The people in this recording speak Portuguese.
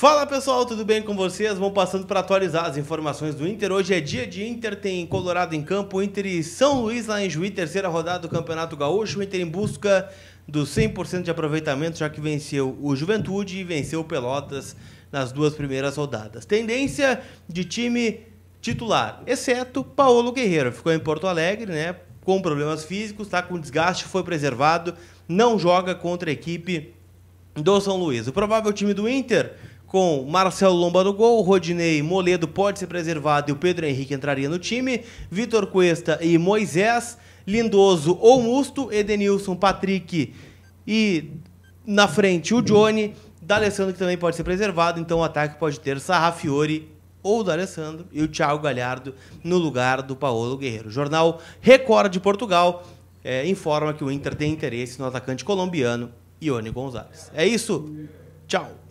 Fala pessoal, tudo bem com vocês? Vamos passando para atualizar as informações do Inter. Hoje é dia de Inter, tem Colorado em campo, Inter e São Luís lá em Juiz, terceira rodada do Campeonato Gaúcho. O Inter em busca do 100% de aproveitamento, já que venceu o Juventude e venceu o Pelotas nas duas primeiras rodadas. Tendência de time titular, exceto Paulo Guerreiro. Ficou em Porto Alegre, né? Com problemas físicos, está com desgaste, foi preservado, não joga contra a equipe do São Luís. O provável time do Inter com Marcelo Lomba no gol, Rodinei Moledo pode ser preservado e o Pedro Henrique entraria no time, Vitor Cuesta e Moisés, Lindoso ou Musto, Edenilson, Patrick e na frente o Johnny, D'Alessandro que também pode ser preservado, então o ataque pode ter Sarrafiori ou D'Alessandro e o Thiago Galhardo no lugar do Paulo Guerreiro. O jornal Record de Portugal é, informa que o Inter tem interesse no atacante colombiano Ione Gonzalez. É isso, tchau!